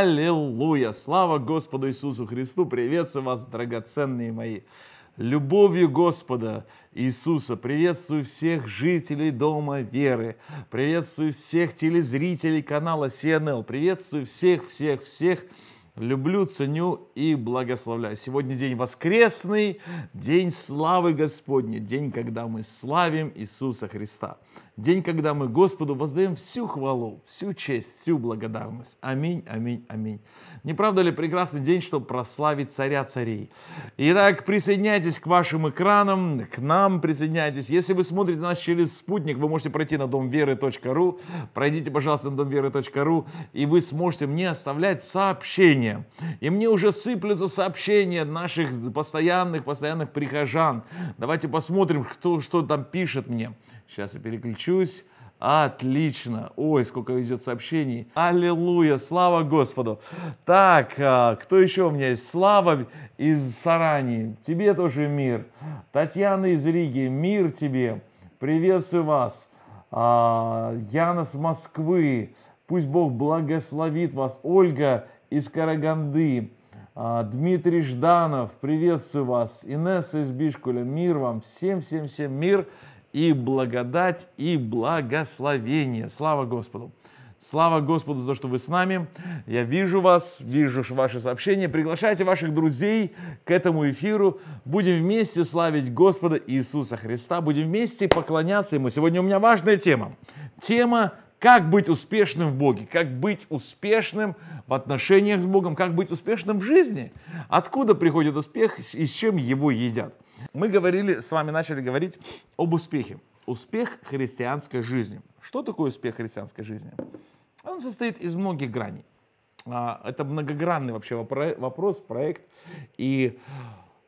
Аллилуйя! Слава Господу Иисусу Христу! Приветствую вас, драгоценные мои! Любовью Господа Иисуса приветствую всех жителей Дома Веры, приветствую всех телезрителей канала CNL, приветствую всех, всех, всех, люблю, ценю и благословляю. Сегодня день воскресный, день славы Господней, день, когда мы славим Иисуса Христа. День, когда мы Господу воздаем всю хвалу, всю честь, всю благодарность. Аминь, аминь, аминь. Не правда ли прекрасный день, чтобы прославить царя царей? Итак, присоединяйтесь к вашим экранам, к нам присоединяйтесь. Если вы смотрите нас через спутник, вы можете пройти на домверы.ру, пройдите, пожалуйста, на домверы.ру, и вы сможете мне оставлять сообщения. И мне уже сыплются сообщения наших постоянных, постоянных прихожан. Давайте посмотрим, кто что там пишет мне. Сейчас я переключусь. Отлично. Ой, сколько идет сообщений. Аллилуйя, слава Господу. Так, а, кто еще у меня есть? Слава из Сарани. Тебе тоже мир. Татьяна из Риги, мир тебе. Приветствую вас. А, Яна с Москвы. Пусть Бог благословит вас. Ольга из Караганды. А, Дмитрий Жданов, приветствую вас. Инесса из Бишкуля, мир вам. Всем-всем-всем мир и благодать, и благословение. Слава Господу! Слава Господу за то, что вы с нами. Я вижу вас, вижу ваши сообщения. Приглашайте ваших друзей к этому эфиру. Будем вместе славить Господа Иисуса Христа. Будем вместе поклоняться Ему. Сегодня у меня важная тема. Тема как быть успешным в Боге, как быть успешным в отношениях с Богом, как быть успешным в жизни. Откуда приходит успех и с чем его едят. Мы говорили, с вами начали говорить об успехе. Успех христианской жизни. Что такое успех христианской жизни? Он состоит из многих граней. А, это многогранный вообще вопрос, проект. И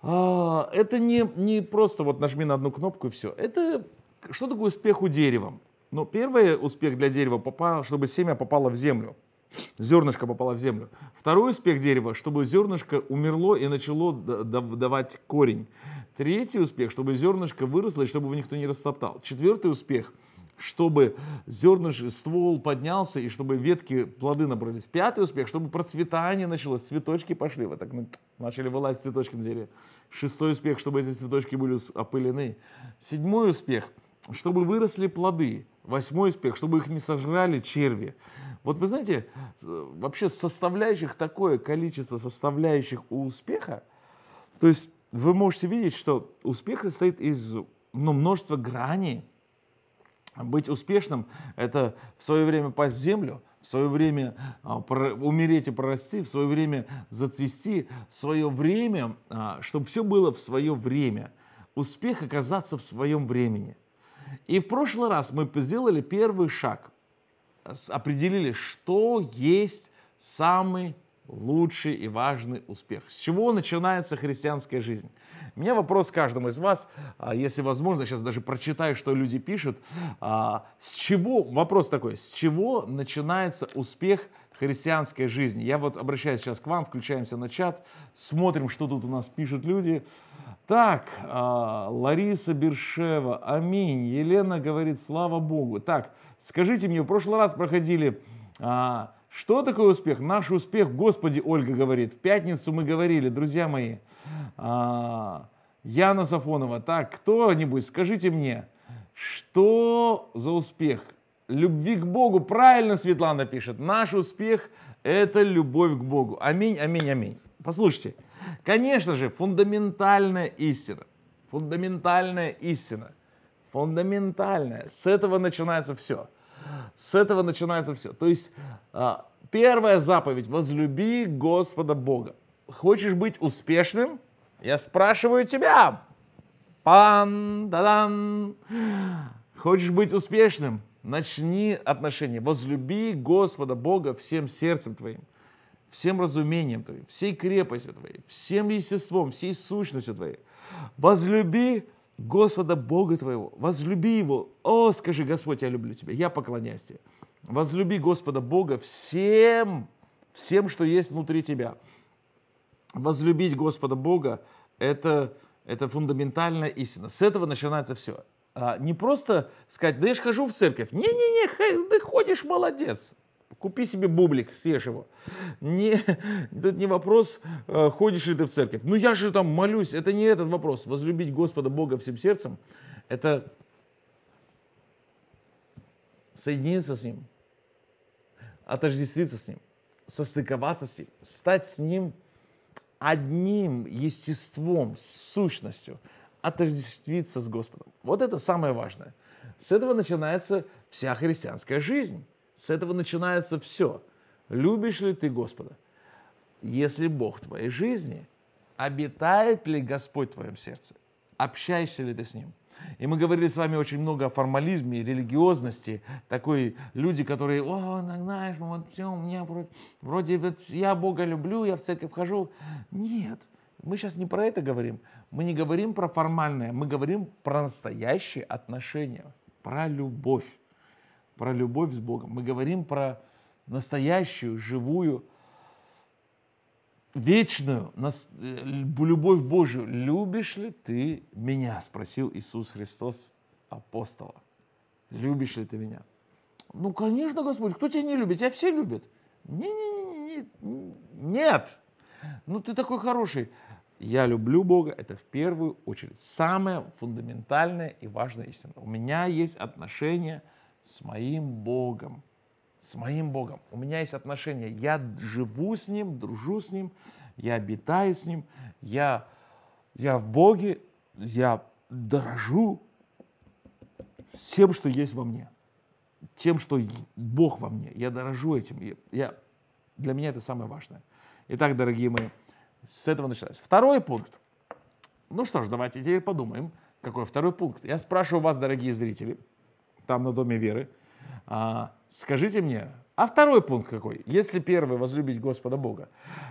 а, это не, не просто вот нажми на одну кнопку и все. Это что такое успех у дерева? Ну, первое успех для дерева, попало, чтобы семя попало в землю зернышко попало в землю. Второй успех дерева, чтобы зернышко умерло и начало давать корень. Третий успех, чтобы зернышко выросло и чтобы его никто не растоптал. Четвертый успех, чтобы зернышко, ствол поднялся и чтобы ветки, плоды набрались. Пятый успех, чтобы процветание началось, цветочки пошли, вот так ну, начали вылазить цветочки на дереве. Шестой успех, чтобы эти цветочки были опылены. Седьмой успех – чтобы выросли плоды. Восьмой успех, чтобы их не сожрали черви. Вот вы знаете, вообще составляющих такое количество составляющих у успеха, то есть вы можете видеть, что успех состоит из ну, множества граней. Быть успешным – это в свое время пасть в землю, в свое время а, умереть и прорасти, в свое время зацвести, в свое время, а, чтобы все было в свое время. Успех оказаться в своем времени. И в прошлый раз мы сделали первый шаг, определили, что есть самый лучший и важный успех. С чего начинается христианская жизнь? У меня вопрос к каждому из вас, а, если возможно, сейчас даже прочитаю, что люди пишут. А, с чего, вопрос такой, с чего начинается успех христианской жизни? Я вот обращаюсь сейчас к вам, включаемся на чат, смотрим, что тут у нас пишут люди. Так, а, Лариса Бершева, аминь. Елена говорит, слава Богу. Так, скажите мне, в прошлый раз проходили, а, что такое успех? Наш успех, Господи, Ольга говорит. В пятницу мы говорили, друзья мои. А, Яна Сафонова, так, кто-нибудь, скажите мне, что за успех? Любви к Богу, правильно Светлана пишет. Наш успех – это любовь к Богу. Аминь, аминь, аминь. Послушайте, Конечно же, фундаментальная истина. Фундаментальная истина. Фундаментальная. С этого начинается все. С этого начинается все. То есть а, первая заповедь – возлюби Господа Бога. Хочешь быть успешным? Я спрашиваю тебя. Пан, да-дан. Хочешь быть успешным? Начни отношения. Возлюби Господа Бога всем сердцем твоим, всем разумением Твоим, всей крепостью Твоей, всем естеством, всей сущностью Твоей. Возлюби Господа Бога Твоего, возлюби Его. О, скажи, Господь, я люблю Тебя, я поклоняюсь Тебе. Возлюби Господа Бога всем, всем, что есть внутри тебя. Возлюбить Господа Бога – это, это фундаментальная истина. С этого начинается все. А не просто сказать, да я же хожу в церковь. Не-не-не, ты ходишь, молодец. Купи себе бублик, съешь его. Не, это не вопрос, э, ходишь ли ты в церковь. Ну я же там молюсь, это не этот вопрос. Возлюбить Господа Бога всем сердцем, это соединиться с Ним, отождествиться с Ним, состыковаться с Ним, стать с Ним одним естеством, сущностью, отождествиться с Господом. Вот это самое важное. С этого начинается вся христианская жизнь. С этого начинается все. Любишь ли ты Господа? Если Бог в твоей жизни, обитает ли Господь в твоем сердце? Общаешься ли ты с Ним? И мы говорили с вами очень много о формализме, религиозности. Такой люди, которые, о, ну, знаешь, вот все, у меня вроде, вроде вот я Бога люблю, я в церковь хожу. Нет, мы сейчас не про это говорим. Мы не говорим про формальное, мы говорим про настоящие отношения, про любовь про любовь с Богом, мы говорим про настоящую, живую, вечную нас, э, любовь Божию. Любишь ли ты меня? Спросил Иисус Христос апостола. Любишь ли ты меня? Ну, конечно, Господь, кто тебя не любит? Тебя все любят. Не-не-не, нет. Ну, ты такой хороший. Я люблю Бога, это в первую очередь самая фундаментальная и важная истина. У меня есть отношения с с моим Богом. С моим Богом. У меня есть отношения. Я живу с Ним, дружу с Ним, я обитаю с Ним, я, я в Боге, я дорожу всем, что есть во мне. Тем, что Бог во мне. Я дорожу этим. Я, для меня это самое важное. Итак, дорогие мои, с этого начинается. Второй пункт. Ну что ж, давайте теперь подумаем, какой второй пункт. Я спрашиваю вас, дорогие зрители, там на Доме веры. А, скажите мне, а второй пункт какой? Если первый – возлюбить Господа Бога.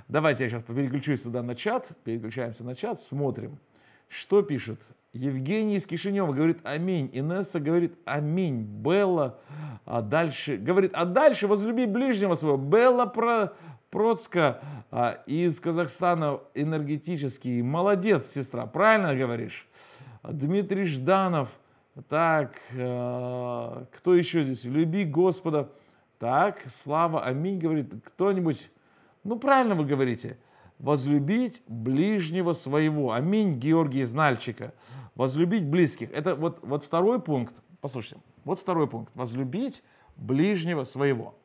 Давайте я сейчас переключусь сюда на чат, переключаемся на чат, смотрим, что пишет. Евгений из Кишинева говорит «Аминь», Инесса говорит «Аминь», Белла, а дальше, говорит «А дальше возлюби ближнего своего». Белла про, Процка а, из Казахстана энергетический. Молодец, сестра, правильно говоришь. Дмитрий Жданов – так, э, кто еще здесь? Люби Господа. Так, слава, аминь, говорит кто-нибудь. Ну, правильно вы говорите. Возлюбить ближнего своего. Аминь, Георгий из Нальчика. Возлюбить близких. Это вот, вот второй пункт. Послушайте, вот второй пункт. Возлюбить ближнего своего.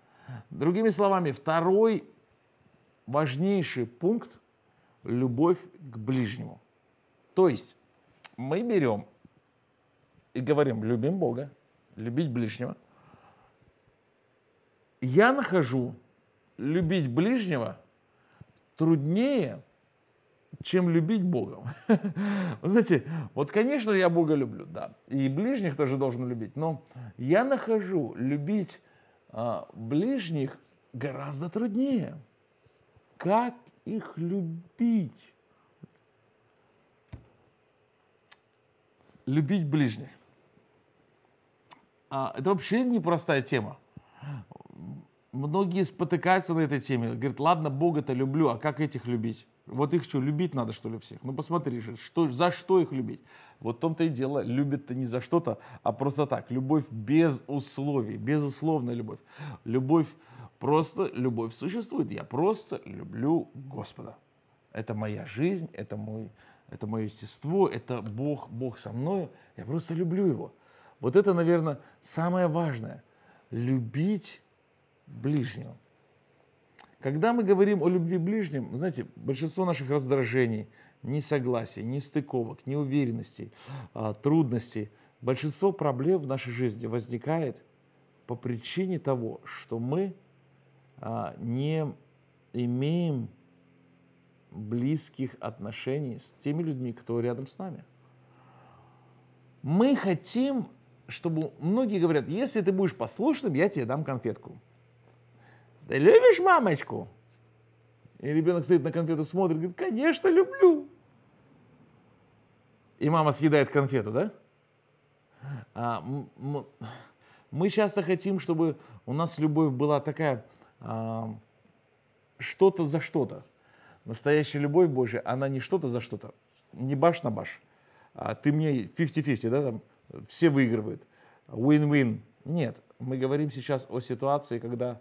Другими словами, второй важнейший пункт – любовь к ближнему. То есть мы берем и говорим, любим Бога, любить ближнего. Я нахожу любить ближнего труднее, чем любить Богом. Знаете, вот, конечно, я Бога люблю, да, и ближних тоже должен любить, но я нахожу любить а, ближних гораздо труднее. Как их любить? Любить ближних. А, это вообще непростая тема. Многие спотыкаются на этой теме. Говорят, ладно, Бога-то люблю, а как этих любить? Вот их что, любить надо, что ли, всех? Ну посмотри же, что, за что их любить? Вот в том-то и дело, любят-то не за что-то, а просто так. Любовь без условий, безусловная любовь. Любовь, просто любовь существует. Я просто люблю Господа. Это моя жизнь, это, мой, это мое естество, это Бог, Бог со мной. Я просто люблю Его. Вот это, наверное, самое важное. Любить ближнего. Когда мы говорим о любви ближнем, знаете, большинство наших раздражений, несогласий, нестыковок, неуверенностей, а, трудностей, большинство проблем в нашей жизни возникает по причине того, что мы а, не имеем близких отношений с теми людьми, кто рядом с нами. Мы хотим чтобы многие говорят, если ты будешь послушным, я тебе дам конфетку. Ты любишь мамочку? И ребенок стоит на конфету, смотрит, говорит, конечно, люблю. И мама съедает конфету, да? А, мы часто хотим, чтобы у нас любовь была такая, а, что-то за что-то. Настоящая любовь Божья, она не что-то за что-то, не баш на баш. А ты мне 50-50, да, там, все выигрывают, win-win. Нет, мы говорим сейчас о ситуации, когда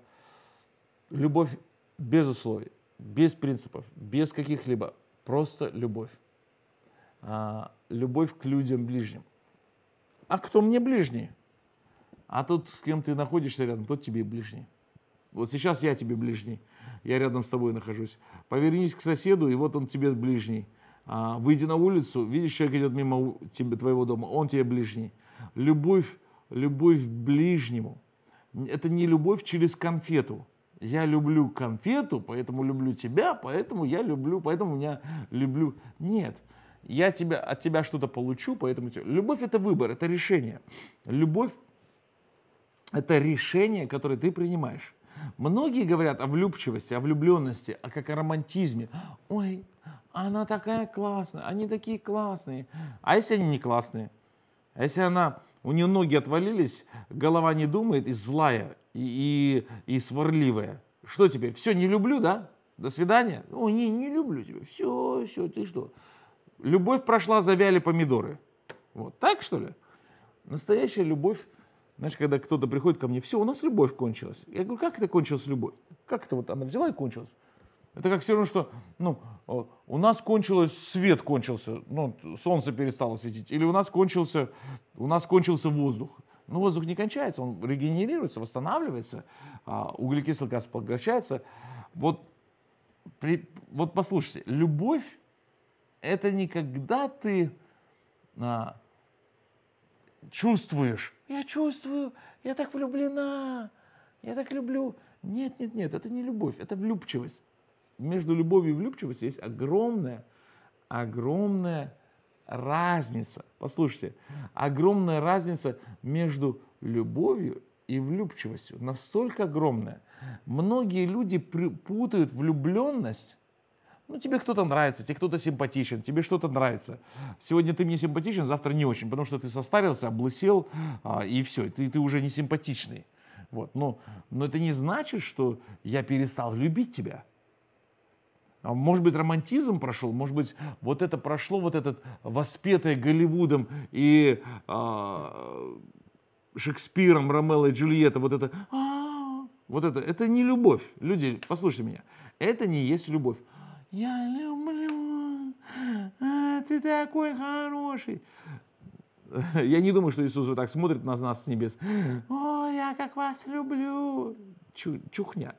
любовь без условий, без принципов, без каких-либо, просто любовь. А, любовь к людям ближним. А кто мне ближний? А тот, с кем ты находишься рядом, тот тебе и ближний. Вот сейчас я тебе ближний, я рядом с тобой нахожусь. Повернись к соседу, и вот он тебе ближний. А, выйди на улицу, видишь, человек идет мимо тебе, твоего дома, он тебе ближний. Любовь, любовь к ближнему. Это не любовь через конфету. Я люблю конфету, поэтому люблю тебя, поэтому я люблю, поэтому меня люблю. Нет, я тебя, от тебя что-то получу, поэтому... Любовь — это выбор, это решение. Любовь — это решение, которое ты принимаешь. Многие говорят о влюбчивости, о влюбленности, а как о романтизме. Ой, она такая классная, они такие классные. А если они не классные? А если она, у нее ноги отвалились, голова не думает и злая, и, и, и сварливая. Что теперь? Все, не люблю, да? До свидания? О, не, не люблю тебя. Все, все, ты что? Любовь прошла, завяли помидоры. Вот так, что ли? Настоящая любовь знаешь, когда кто-то приходит ко мне, все, у нас любовь кончилась. Я говорю, как это кончилась любовь? Как это вот она взяла и кончилась? Это как все равно, что ну, э, у нас кончилось, свет кончился, ну, солнце перестало светить, или у нас кончился, у нас кончился воздух. Но ну, воздух не кончается, он регенерируется, восстанавливается, а углекислый газ поглощается. Вот, при, вот послушайте, любовь — это не когда ты а, чувствуешь. Я чувствую, я так влюблена, я так люблю. Нет, нет, нет, это не любовь, это влюбчивость. Между любовью и влюбчивостью есть огромная, огромная разница. Послушайте, огромная разница между любовью и влюбчивостью. Настолько огромная. Многие люди путают влюбленность ну, тебе кто-то нравится, тебе кто-то симпатичен, тебе что-то нравится. Сегодня ты мне симпатичен, завтра не очень, потому что ты состарился, облысел, а, и все, ты, ты уже не симпатичный. Вот. Но, но это не значит, что я перестал любить тебя. А, может быть, романтизм прошел, может быть, вот это прошло, вот этот воспетый Голливудом и э, Шекспиром, Ромео и Джульетта, вот это, вот это, это не любовь. Люди, послушайте меня, это не есть любовь. Я люблю, а, ты такой хороший. Я не думаю, что Иисус вот так смотрит на нас с небес. О, я как вас люблю. Чу, чухня.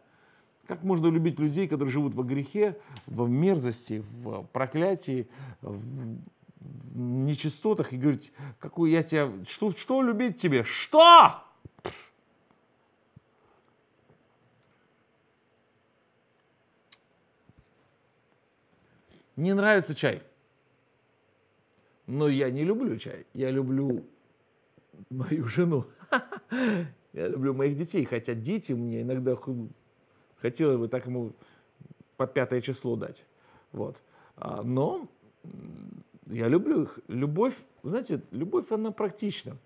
Как можно любить людей, которые живут во грехе, в мерзости, в проклятии, в нечистотах и говорить, какую я тебя, что, что любить тебе? Что? Не нравится чай. Но я не люблю чай. Я люблю мою жену. Я люблю моих детей. Хотя дети мне иногда хотелось бы так ему по пятое число дать. Вот. А, но я люблю их. Любовь, знаете, любовь, она практична.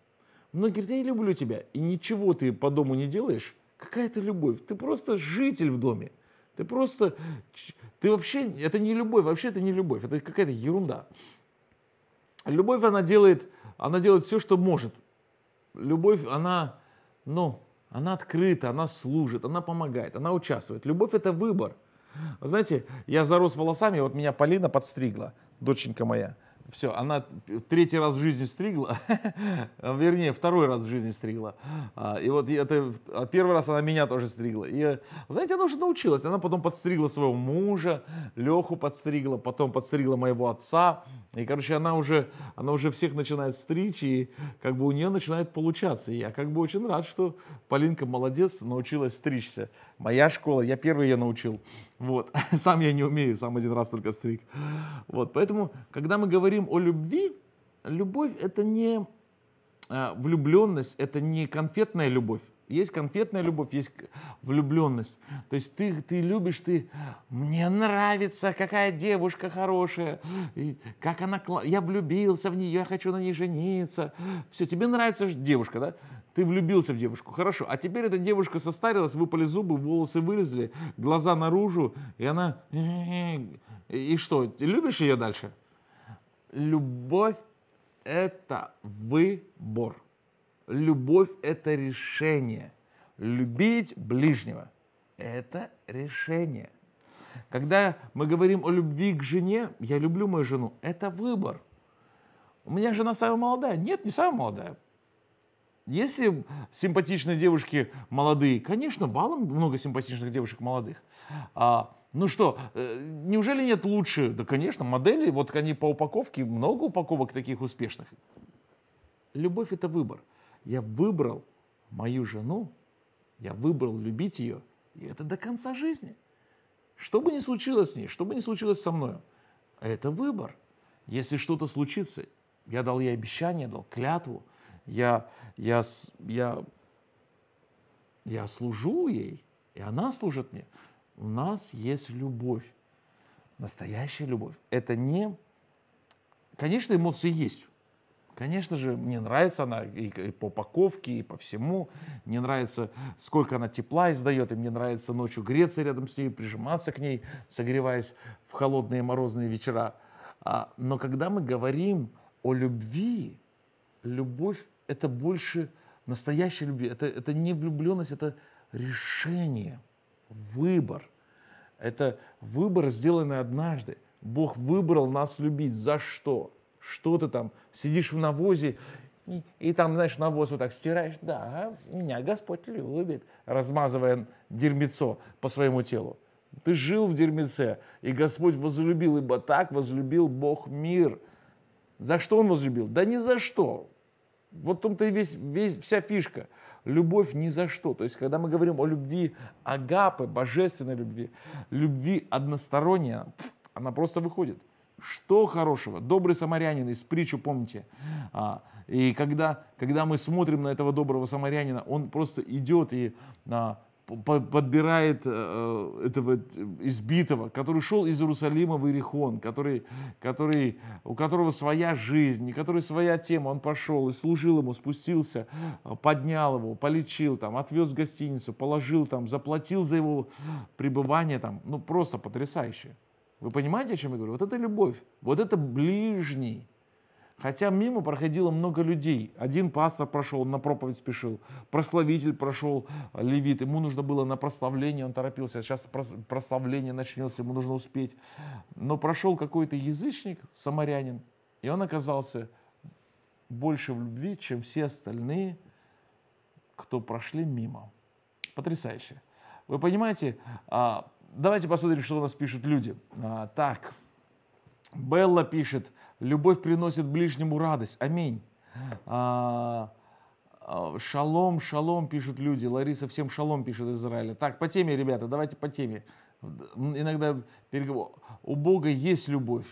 Многие говорят, я люблю тебя, и ничего ты по дому не делаешь. Какая ты любовь? Ты просто житель в доме. Ты просто, ты вообще, это не любовь, вообще это не любовь, это какая-то ерунда. Любовь, она делает, она делает все, что может. Любовь, она, ну, она открыта, она служит, она помогает, она участвует. Любовь – это выбор. Знаете, я зарос волосами, вот меня Полина подстригла, доченька моя – все, она третий раз в жизни стригла, вернее, второй раз в жизни стригла. А, и вот это, а первый раз она меня тоже стригла. И, знаете, она уже научилась. Она потом подстригла своего мужа, Леху подстригла, потом подстригла моего отца. И, короче, она уже, она уже всех начинает стричь, и как бы у нее начинает получаться. И я как бы очень рад, что Полинка молодец, научилась стричься. Моя школа, я первый ее научил. Вот. Сам я не умею, сам один раз только стриг. Вот. Поэтому, когда мы говорим о любви, любовь — это не а, влюбленность, это не конфетная любовь. Есть конфетная любовь, есть влюбленность. То есть ты, ты любишь, ты мне нравится, какая девушка хорошая, как она, я влюбился в нее, я хочу на ней жениться. Все, тебе нравится девушка, да? Ты влюбился в девушку, хорошо. А теперь эта девушка состарилась, выпали зубы, волосы вылезли, глаза наружу, и она... И что, любишь ее дальше? Любовь — это выбор. Любовь — это решение. Любить ближнего — это решение. Когда мы говорим о любви к жене, я люблю мою жену, это выбор. У меня жена самая молодая. Нет, не самая молодая. Если симпатичные девушки молодые, конечно, валом много симпатичных девушек молодых. А, ну что, э, неужели нет лучше? Да, конечно, модели, вот они по упаковке, много упаковок таких успешных. Любовь — это выбор. Я выбрал мою жену, я выбрал любить ее, и это до конца жизни. Что бы ни случилось с ней, что бы ни случилось со мной, это выбор. Если что-то случится, я дал ей обещание, дал клятву — я, я, я, я служу ей, и она служит мне. У нас есть любовь, настоящая любовь. Это не... Конечно, эмоции есть. Конечно же, мне нравится она и, по упаковке, и по всему. Мне нравится, сколько она тепла издает, и мне нравится ночью греться рядом с ней, прижиматься к ней, согреваясь в холодные морозные вечера. А, но когда мы говорим о любви, любовь это больше настоящей любви, это, это не влюбленность, это решение, выбор. Это выбор, сделанный однажды. Бог выбрал нас любить. За что? Что ты там сидишь в навозе и, и там, знаешь, навоз вот так стираешь? Да, меня Господь любит, размазывая дерьмецо по своему телу. Ты жил в дерьмеце, и Господь возлюбил, ибо так возлюбил Бог мир. За что Он возлюбил? Да ни за что. Вот в том-то и весь, весь, вся фишка. Любовь ни за что. То есть, когда мы говорим о любви агапы, божественной любви, любви односторонняя, она просто выходит. Что хорошего? Добрый самарянин из притчу, помните? А, и когда, когда мы смотрим на этого доброго самарянина, он просто идет и а, подбирает э, э, этого э, избитого, который шел из Иерусалима в Иерихон, который, который, у которого своя жизнь, у которого своя тема, он пошел и служил ему, спустился, поднял его, полечил, там, отвез в гостиницу, положил там, заплатил за его пребывание там, ну просто потрясающе. Вы понимаете, о чем я говорю? Вот это любовь, вот это ближний. Хотя мимо проходило много людей. Один пастор прошел, на проповедь спешил, прославитель прошел, э, левит, ему нужно было на прославление, он торопился, сейчас прославление начнется, ему нужно успеть. Но прошел какой-то язычник, самарянин, и он оказался больше в любви, чем все остальные, кто прошли мимо. Потрясающе. Вы понимаете, а, давайте посмотрим, что у нас пишут люди. А, так. Белла пишет, любовь приносит ближнему радость. Аминь. А, а, шалом, шалом пишут люди. Лариса всем шалом пишет из Израиля. Так, по теме, ребята, давайте по теме. Иногда переговор. У Бога есть любовь.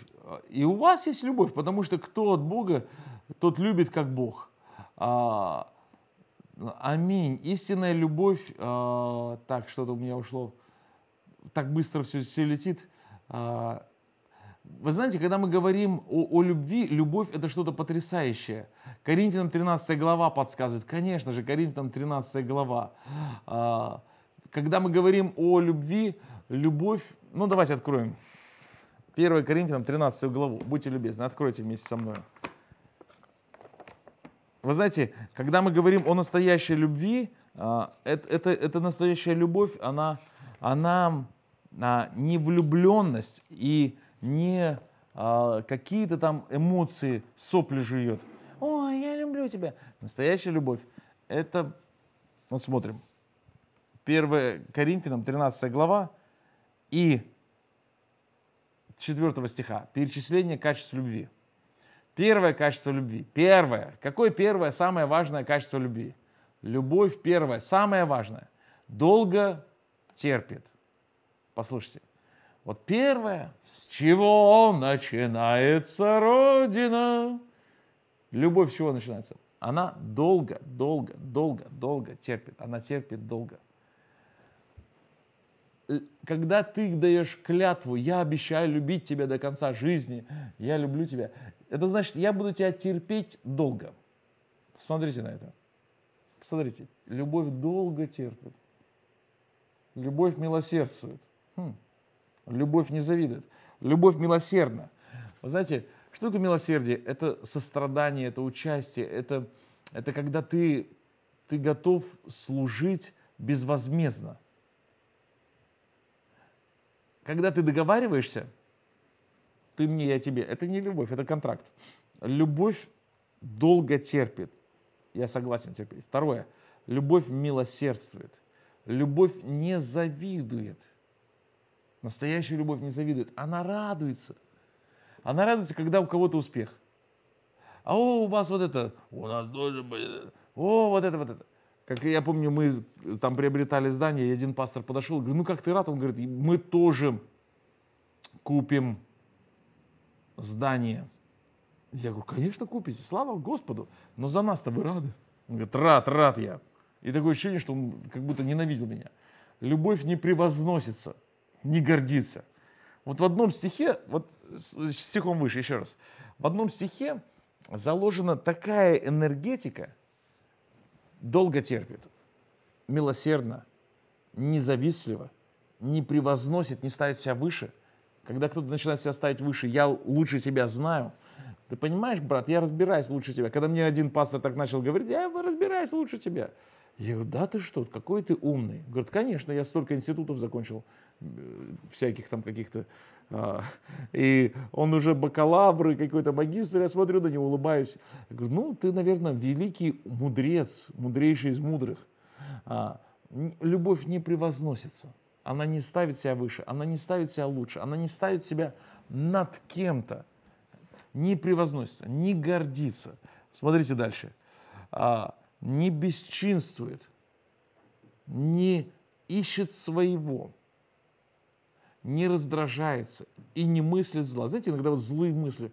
И у вас есть любовь, потому что кто от Бога, тот любит как Бог. А, аминь. Истинная любовь. А, так, что-то у меня ушло. Так быстро все, все летит. А, вы знаете, когда мы говорим о, о любви, любовь это что-то потрясающее. Коринфянам 13 глава подсказывает, конечно же, Коринфянам 13 глава. А, когда мы говорим о любви, любовь, ну давайте откроем. 1 Коринфянам 13 главу, будьте любезны, откройте вместе со мной. Вы знаете, когда мы говорим о настоящей любви, а, это, это, это настоящая любовь, она, она а, не влюбленность и не а, какие-то там эмоции, сопли жует. Ой, я люблю тебя. Настоящая любовь. Это, вот смотрим, 1 Коринфянам 13 глава и 4 стиха. Перечисление качеств любви. Первое качество любви. Первое. Какое первое самое важное качество любви? Любовь первое, самое важное. Долго терпит. Послушайте. Вот первое, с чего начинается Родина? Любовь с чего начинается? Она долго, долго, долго, долго терпит. Она терпит долго. Когда ты даешь клятву, я обещаю любить тебя до конца жизни, я люблю тебя, это значит, я буду тебя терпеть долго. Смотрите на это. Смотрите, любовь долго терпит. Любовь милосердствует. Хм. Любовь не завидует. Любовь милосердна. Вы знаете, что такое милосердие? Это сострадание, это участие, это, это когда ты, ты готов служить безвозмездно. Когда ты договариваешься, ты мне, я тебе, это не любовь, это контракт. Любовь долго терпит. Я согласен терпеть. Второе. Любовь милосердствует. Любовь не завидует. Настоящая любовь не завидует. Она радуется. Она радуется, когда у кого-то успех. А о, у вас вот это, у нас тоже будет. О, вот это, вот это. Как я помню, мы там приобретали здание, и один пастор подошел, говорит, ну как ты рад? Он говорит, мы тоже купим здание. Я говорю, конечно, купите, слава Господу, но за нас-то вы рады. Он говорит, рад, рад я. И такое ощущение, что он как будто ненавидел меня. Любовь не превозносится не гордится. Вот в одном стихе, вот стихом выше еще раз, в одном стихе заложена такая энергетика, долго терпит, милосердно, независтливо, не превозносит, не ставит себя выше. Когда кто-то начинает себя ставить выше, я лучше тебя знаю, ты понимаешь, брат, я разбираюсь лучше тебя. Когда мне один пастор так начал говорить, я разбираюсь лучше тебя. Я говорю, да ты что, какой ты умный. Говорит, конечно, я столько институтов закончил, э, всяких там каких-то. А, и он уже бакалавр и какой-то магистр, я смотрю на него, улыбаюсь. Я говорю, ну, ты, наверное, великий мудрец, мудрейший из мудрых. А, любовь не превозносится, она не ставит себя выше, она не ставит себя лучше, она не ставит себя над кем-то, не превозносится, не гордится. Смотрите дальше. А, не бесчинствует, не ищет своего, не раздражается и не мыслит зла. Знаете, иногда вот злые мысли,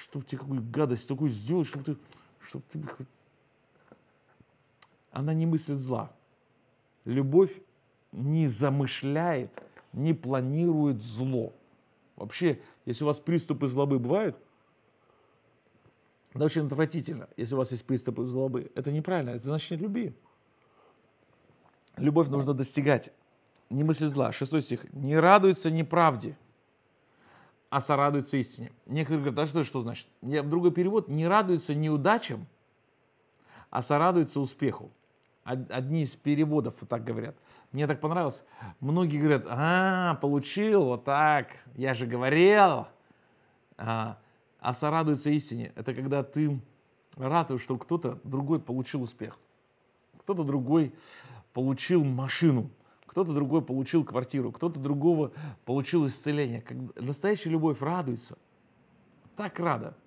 чтобы тебе какую гадость такую сделать, чтобы ты, чтобы ты... Она не мыслит зла. Любовь не замышляет, не планирует зло. Вообще, если у вас приступы злобы бывают, это очень отвратительно, если у вас есть приступы злобы. Это неправильно, это значит нет любви. Любовь нужно достигать. Не мысли зла. Шестой стих. Не радуется неправде, а сорадуется истине. Некоторые говорят, а что, это, что значит? Я, в другой перевод. Не радуется неудачам, а сорадуется успеху. Одни из переводов вот так говорят. Мне так понравилось. Многие говорят, а, получил, вот так, я же говорил. А, а сорадуется истине — это когда ты ратуешь, что кто-то другой получил успех. Кто-то другой получил машину, кто-то другой получил квартиру, кто-то другого получил исцеление. Как... Настоящая любовь радуется. Так рада.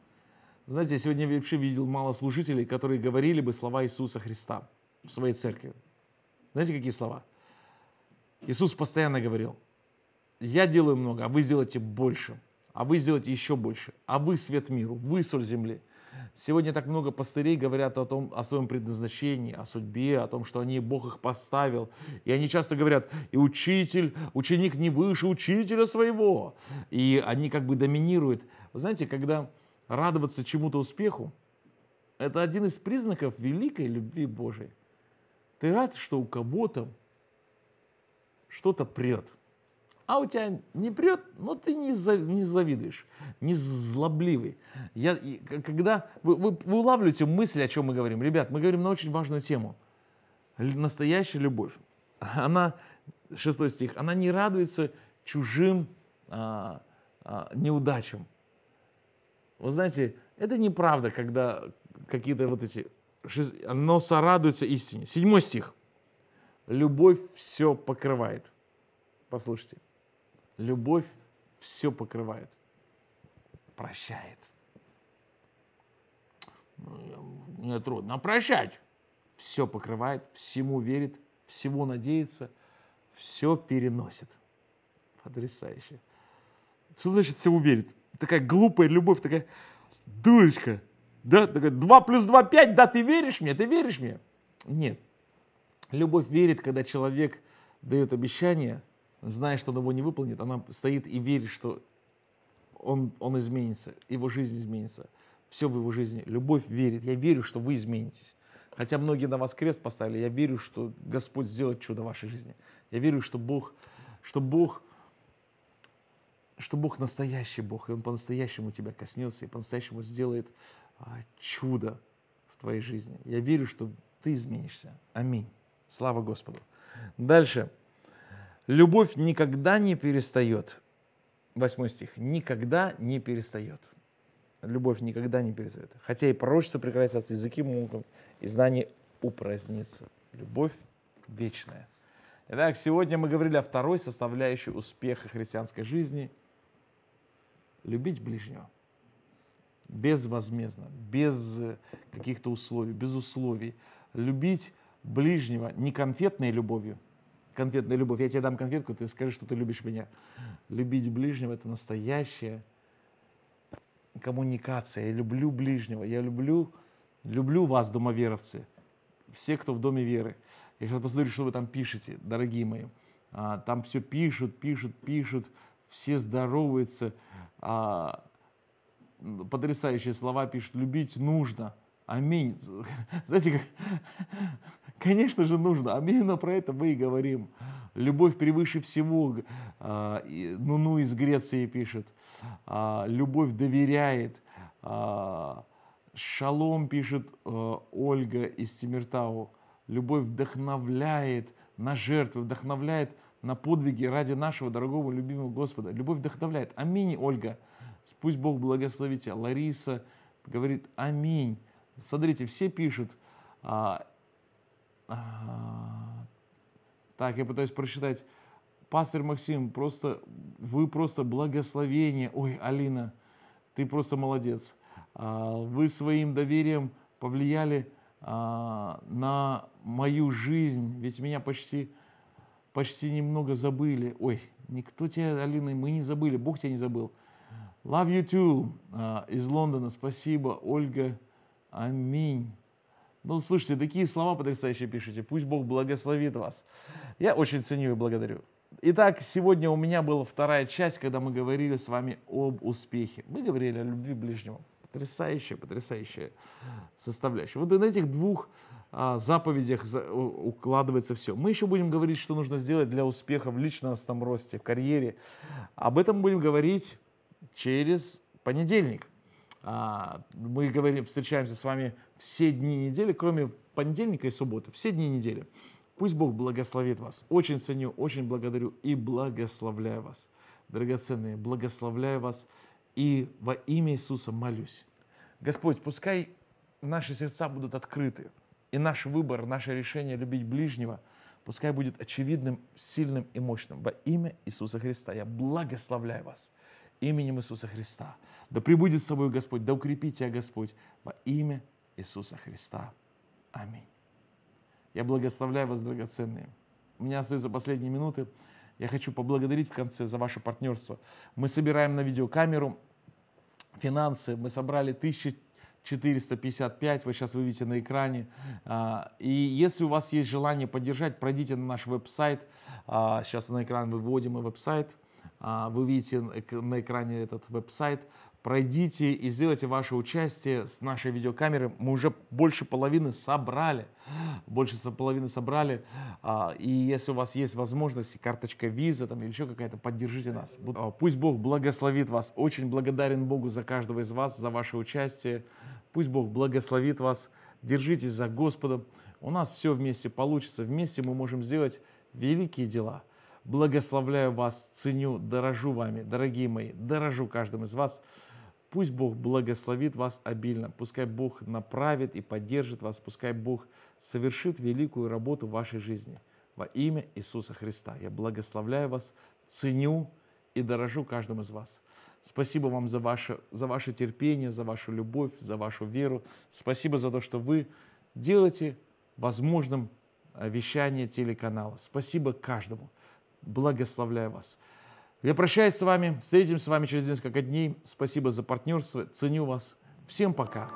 Знаете, я сегодня вообще видел мало служителей, которые говорили бы слова Иисуса Христа в своей церкви. Знаете, какие слова? Иисус постоянно говорил, я делаю много, а вы сделаете больше а вы сделаете еще больше, а вы свет миру, вы соль земли. Сегодня так много пастырей говорят о том, о своем предназначении, о судьбе, о том, что они, Бог их поставил. И они часто говорят, и учитель, ученик не выше учителя своего. И они как бы доминируют. Вы знаете, когда радоваться чему-то успеху, это один из признаков великой любви Божией. Ты рад, что у кого-то что-то прет а у тебя не прет, но ну, ты не, за, не завидуешь, не злобливый. Я, и, когда вы, вы, вы улавливаете мысль, о чем мы говорим. Ребят, мы говорим на очень важную тему. Настоящая любовь. Она, шестой стих, она не радуется чужим а, а, неудачам. Вы знаете, это неправда, когда какие-то вот эти... Но сорадуется истине. Седьмой стих. Любовь все покрывает. Послушайте. Любовь все покрывает, прощает. Ну, мне трудно а прощать. Все покрывает, всему верит, всего надеется, все переносит. Потрясающе. Что значит все верит? Такая глупая любовь, такая дурочка. Да, такая 2 плюс 2, 5, да, ты веришь мне, ты веришь мне? Нет. Любовь верит, когда человек дает обещание – зная, что он его не выполнит, она стоит и верит, что он, он изменится, его жизнь изменится. Все в его жизни. Любовь верит. Я верю, что вы изменитесь. Хотя многие на вас крест поставили, я верю, что Господь сделает чудо в вашей жизни. Я верю, что Бог, что Бог, что Бог настоящий Бог, и Он по-настоящему тебя коснется, и по-настоящему сделает а, чудо в твоей жизни. Я верю, что ты изменишься. Аминь. Слава Господу. Дальше. Любовь никогда не перестает. Восьмой стих. Никогда не перестает. Любовь никогда не перестает. Хотя и пророчество прекратятся, языки муком, и знание упразднится. Любовь вечная. Итак, сегодня мы говорили о второй составляющей успеха христианской жизни – любить ближнего. Безвозмездно, без каких-то условий, без условий. Любить ближнего не конфетной любовью – конфетная любовь. Я тебе дам конфетку, ты скажи, что ты любишь меня. Любить ближнего — это настоящая коммуникация. Я люблю ближнего, я люблю, люблю вас, домоверовцы, все, кто в доме веры. Я сейчас посмотрю, что вы там пишете, дорогие мои. А, там все пишут, пишут, пишут, все здороваются. А, потрясающие слова пишут. Любить нужно — Аминь. Знаете, как... конечно же нужно. Аминь, но про это мы и говорим. Любовь превыше всего. Ну, ну, из Греции пишет. А, любовь доверяет. А, Шалом пишет э, Ольга из Тимиртау. Любовь вдохновляет на жертвы, вдохновляет на подвиги ради нашего дорогого, любимого Господа. Любовь вдохновляет. Аминь, Ольга. Пусть Бог благословит тебя. Лариса говорит, аминь. Смотрите, все пишут. А, а, так, я пытаюсь прочитать. Пастор Максим, просто вы просто благословение. Ой, Алина, ты просто молодец. А, вы своим доверием повлияли а, на мою жизнь, ведь меня почти, почти немного забыли. Ой, никто тебя, Алина, мы не забыли, Бог тебя не забыл. Love you too а, из Лондона, спасибо, Ольга. Аминь. Ну, слушайте, такие слова потрясающие пишете. Пусть Бог благословит вас. Я очень ценю и благодарю. Итак, сегодня у меня была вторая часть, когда мы говорили с вами об успехе. Мы говорили о любви ближнего. Потрясающая, потрясающая составляющая. Вот на этих двух а, заповедях за, у, укладывается все. Мы еще будем говорить, что нужно сделать для успеха в личностном росте, в карьере. Об этом будем говорить через понедельник. А, мы говорим, встречаемся с вами все дни недели, кроме понедельника и субботы, все дни недели. Пусть Бог благословит вас. Очень ценю, очень благодарю и благословляю вас. Драгоценные, благословляю вас и во имя Иисуса молюсь. Господь, пускай наши сердца будут открыты, и наш выбор, наше решение любить ближнего, пускай будет очевидным, сильным и мощным. Во имя Иисуса Христа я благословляю вас именем Иисуса Христа. Да пребудет с тобой Господь, да укрепи тебя Господь во имя Иисуса Христа. Аминь. Я благословляю вас, драгоценные. У меня остаются последние минуты. Я хочу поблагодарить в конце за ваше партнерство. Мы собираем на видеокамеру финансы. Мы собрали 1455, вы сейчас вы видите на экране. А, и если у вас есть желание поддержать, пройдите на наш веб-сайт. Сейчас а, на экран выводим и веб-сайт – а, вы видите на экране этот веб-сайт. Пройдите и сделайте ваше участие с нашей видеокамеры. Мы уже больше половины собрали. Больше половины собрали. А, и если у вас есть возможность, карточка виза там, или еще какая-то, поддержите нас. А, пусть Бог благословит вас. Очень благодарен Богу за каждого из вас, за ваше участие. Пусть Бог благословит вас. Держитесь за Господом. У нас все вместе получится. Вместе мы можем сделать великие дела – Благословляю вас, ценю, дорожу вами, дорогие мои, дорожу каждым из вас. Пусть Бог благословит вас обильно, пускай Бог направит и поддержит вас, пускай Бог совершит великую работу в вашей жизни. Во имя Иисуса Христа я благословляю вас, ценю и дорожу каждым из вас. Спасибо вам за ваше, за ваше терпение, за вашу любовь, за вашу веру. Спасибо за то, что вы делаете возможным э, вещание телеканала. Спасибо каждому благословляю вас. Я прощаюсь с вами, встретимся с вами через несколько дней. Спасибо за партнерство, ценю вас. Всем пока.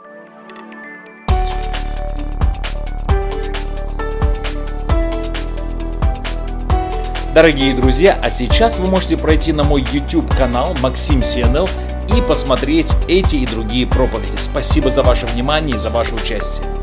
Дорогие друзья, а сейчас вы можете пройти на мой YouTube канал Максим CNL и посмотреть эти и другие проповеди. Спасибо за ваше внимание и за ваше участие.